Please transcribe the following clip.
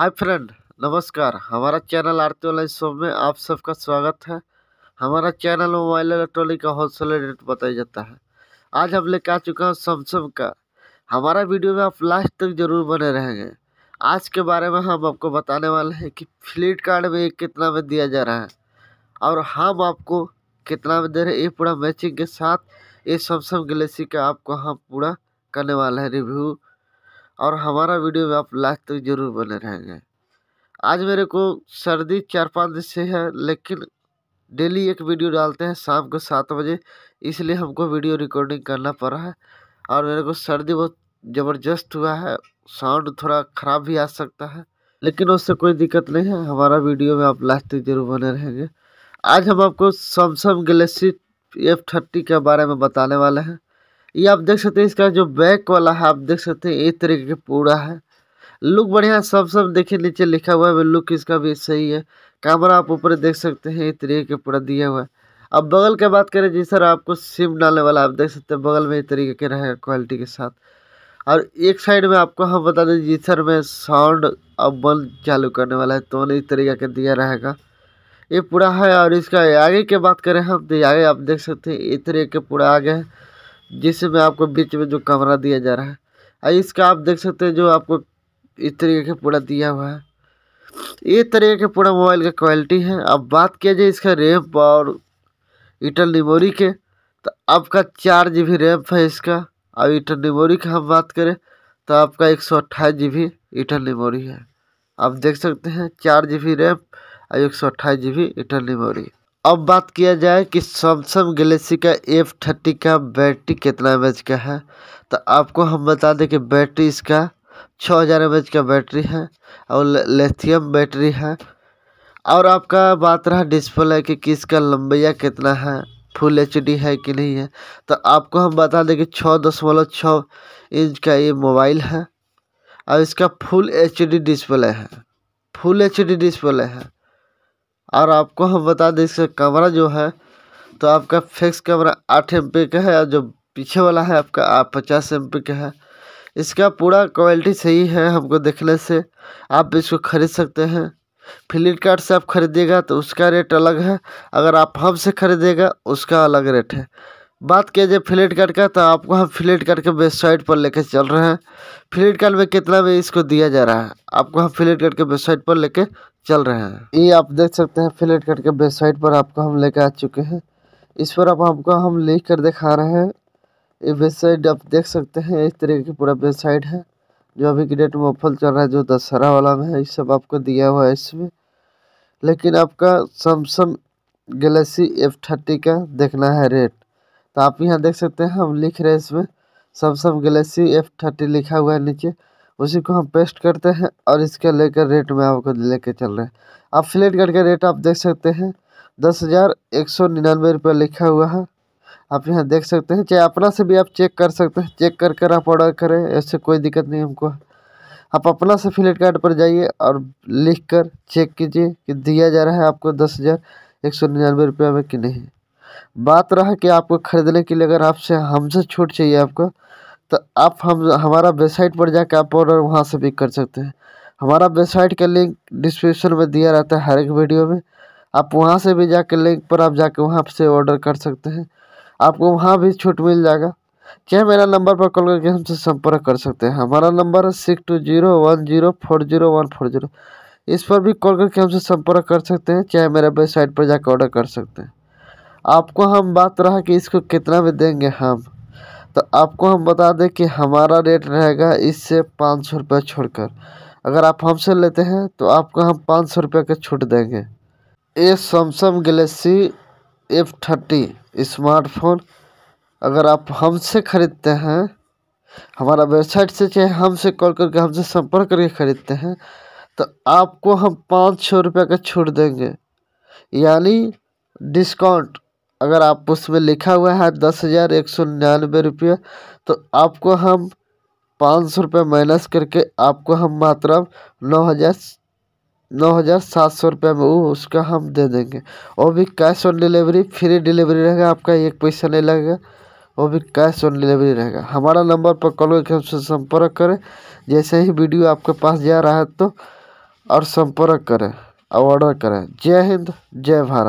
hi friend नमस्कार हमारा channel आरती online shop में आप सबका स्वागत है हमारा चैनल मोबाइल इलेक्ट्रॉनिक का होलसेल रेट बताया जाता है आज हम लेकर आ चुका हूँ सैमसंग का हमारा वीडियो में आप लास्ट तक जरूर बने रहेंगे आज के बारे में हम आपको बताने वाले हैं कि फ्लिपकार्ट में कितना में दिया जा रहा है और हम आपको कितना में दे रहे हैं ये पूरा मैचिंग के साथ ये सैमसंग गलेक्सी का आपको हम पूरा करने वाला है रिव्यू और हमारा वीडियो में आप लाइक तक जरूर बने रहेंगे आज मेरे को सर्दी चार पाँच दिन से है लेकिन डेली एक वीडियो डालते हैं शाम को सात बजे इसलिए हमको वीडियो रिकॉर्डिंग करना पड़ा है और मेरे को सर्दी बहुत ज़बरदस्त हुआ है साउंड थोड़ा ख़राब भी आ सकता है लेकिन उससे कोई दिक्कत नहीं है हमारा वीडियो में आप लास्ट तक जरूर बने रहेंगे आज हम आपको सैमसंग गलेक्सी एफ थर्टी के बारे में बताने वाले हैं ये आप देख सकते हैं इसका जो बैक वाला है आप देख सकते हैं एक तरीके का पूरा है लुक बढ़िया सब सब देखिए नीचे लिखा हुआ है लुक इसका भी सही है कैमरा आप ऊपर देख सकते हैं एक तरीके का पूरा दिया हुआ है अब बगल की बात करें जी सर आपको सिम डालने वाला आप देख सकते हैं बगल में इस तरीके के रहेगा क्वालिटी के साथ और एक साइड में आपको हम बता दें जी सर में साउंड अब बंद चालू करने वाला है तो इस तरीके का दिया रहेगा ये पूरा है और इसका आगे की बात करें हम तो आगे आप देख सकते हैं इस तरीके पूरा आगे है जिसमें आपको बीच में जो कमरा दिया जा रहा है और इसका आप देख सकते हैं जो आपको इस तरीके का पूरा दिया हुआ है ये तरीके के पूरा मोबाइल का क्वालिटी है अब बात किया जाए इसका रैम और इंटर निमोरी के तो आपका चार जी बी रैम है इसका और इंटर निमोरी का हम बात करें तो आपका एक सौ अट्ठाईस जी बी इंटर निमोरी है आप देख सकते हैं चार जी बी रैम और एक सौ अट्ठाईस जी बी इंटर निमोरी अब बात किया जाए कि सैमसंग गलेक्सी का एफ थर्टी का बैटरी कितना एम का है तो आपको हम बता दें कि बैटरी इसका छः हज़ार एम का बैटरी है और लेथियम बैटरी है और आपका बात रहा डिस्प्ले कि किसका लंबिया कितना है फुल एच है कि नहीं है तो आपको हम बता दें कि छः दशमलव छः इंच का ये मोबाइल है और इसका फुल एच डिस्प्ले है फुल एच डिस्प्ले है और आपको हम बता दें इसका कैमरा जो है तो आपका फिक्स कैमरा आठ एम का है और जो पीछे वाला है आपका आप पचास एम का है इसका पूरा क्वालिटी सही है हमको देखने से आप इसको ख़रीद सकते हैं फ्लिपकार्ट से आप खरीदिएगा तो उसका रेट अलग है अगर आप हमसे खरीदिएगा उसका अलग रेट है बात किया जाए फ्लिपकार्ट का तो आपको हम फ्लिपकार्ट के वेबसाइट पर लेकर चल रहे हैं फ्लिपकार्ट में कितना में इसको दिया जा रहा है आपको हम फ्लिपकार्ट के वेबसाइट पर लेके चल रहे हैं ये आप देख सकते हैं फ्लेट कट के वेबसाइट पर आपको हम लेकर आ चुके हैं इस पर आप आपको हम लिख कर दिखा रहे हैं ये वेबसाइट आप देख सकते हैं इस तरीके की पूरा वेबसाइट है जो अभी की डेट में ऑफर चल रहा है जो दशहरा वाला में है ये सब आपको दिया हुआ है इसमें लेकिन आपका सैमसंग गलेक्सी एफ थर्टी का देखना है रेट तो आप यहाँ देख सकते हैं हम लिख रहे हैं इसमें सैमसंग गलेक्सी एफ थर्टी लिखा हुआ है नीचे उसी को हम पेस्ट करते हैं और इसका लेकर रेट में आपको लेके चल रहे हैं आप फ्लिपकार्ट का रेट आप देख सकते हैं दस हज़ार एक सौ निन्यानवे रुपये लिखा हुआ है आप यहाँ देख सकते हैं चाहे अपना से भी आप चेक कर सकते हैं चेक कर कर आप ऑर्डर करें ऐसे कोई दिक्कत नहीं हमको आप अपना से फ्लिपकार्ट पर जाइए और लिख कर चेक कीजिए कि दिया जा रहा है आपको दस हज़ार एक सौ निन्यानवे रुपये में कि नहीं बात रहा कि आपको ख़रीदने के लिए अगर आपसे हमसे छूट चाहिए आपको तो आप हम हमारा वेबसाइट पर जाकर आप ऑर्डर वहाँ से भी कर सकते हैं हमारा वेबसाइट का लिंक डिस्क्रिप्शन में दिया रहता है हर एक वीडियो में आप वहाँ से भी जाकर लिंक पर आप जाकर वहाँ से ऑर्डर कर सकते हैं आपको वहाँ भी छूट मिल जाएगा चाहे मेरा नंबर पर कॉल करके हमसे संपर्क कर सकते हैं हमारा नंबर है six two zero one zero four zero one four zero इस पर भी कॉल करके हमसे संपर्क कर सकते हैं चाहे मेरा वेबसाइट पर जाकर ऑर्डर कर सकते हैं आपको हम बात रहा कि इसको कितना में देंगे हम तो आपको हम बता दें कि हमारा रेट रहेगा इससे पाँच सौ रुपये छोड़कर अगर आप हमसे लेते हैं तो आपको हम पाँच सौ रुपये का छूट देंगे ये Samsung Galaxy F thirty smartphone अगर आप हमसे ख़रीदते हैं हमारा वेबसाइट से चाहे हमसे कॉल करके हमसे संपर्क करके ख़रीदते हैं तो आपको हम पाँच सौ रुपये का छूट देंगे यानी डिस्काउंट अगर आप उसमें लिखा हुआ है दस हज़ार एक सौ निन्यानवे रुपये तो आपको हम पाँच सौ रुपये माइनस करके आपको हम मात्र नौ हज़ार नौ हज़ार सात सौ रुपये में वो उसका हम दे देंगे वो भी cash on delivery free delivery रहेगा आपका एक पैसा नहीं लगेगा वो भी कैश ऑन डिलीवरी रहेगा हमारा नंबर पर कॉल करके हमसे संपर्क करें जैसे ही वीडियो आपके पास जा रहा है तो और संपर्क करें और ऑर्डर करें जय हिंद जय भारत